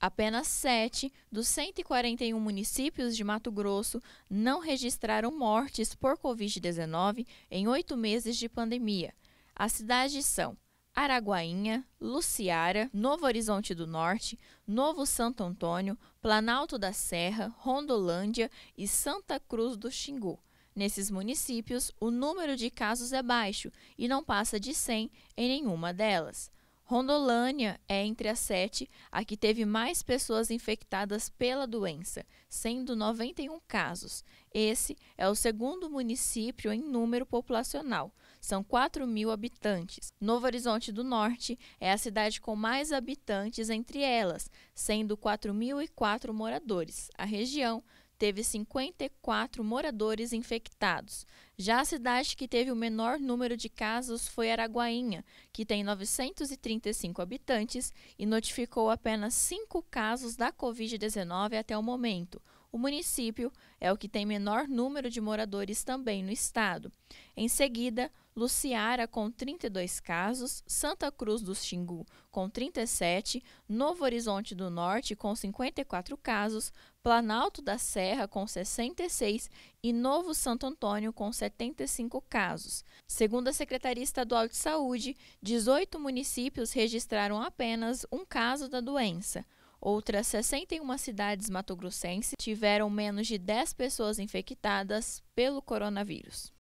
Apenas 7 dos 141 municípios de Mato Grosso não registraram mortes por Covid-19 em oito meses de pandemia. As cidades são Araguainha, Luciara, Novo Horizonte do Norte, Novo Santo Antônio, Planalto da Serra, Rondolândia e Santa Cruz do Xingu. Nesses municípios, o número de casos é baixo e não passa de 100 em nenhuma delas. Rondolândia é entre as sete a que teve mais pessoas infectadas pela doença, sendo 91 casos. Esse é o segundo município em número populacional, são 4 mil habitantes. Novo Horizonte do Norte é a cidade com mais habitantes entre elas, sendo 4.004 moradores. A região teve 54 moradores infectados. Já a cidade que teve o menor número de casos foi Araguainha, que tem 935 habitantes e notificou apenas 5 casos da Covid-19 até o momento. O município é o que tem menor número de moradores também no estado. Em seguida, Luciara, com 32 casos, Santa Cruz do Xingu, com 37, Novo Horizonte do Norte, com 54 casos, Planalto da Serra, com 66 e Novo Santo Antônio, com 75 casos. Segundo a Secretaria Estadual de Saúde, 18 municípios registraram apenas um caso da doença. Outras 61 cidades matogrossenses tiveram menos de 10 pessoas infectadas pelo coronavírus.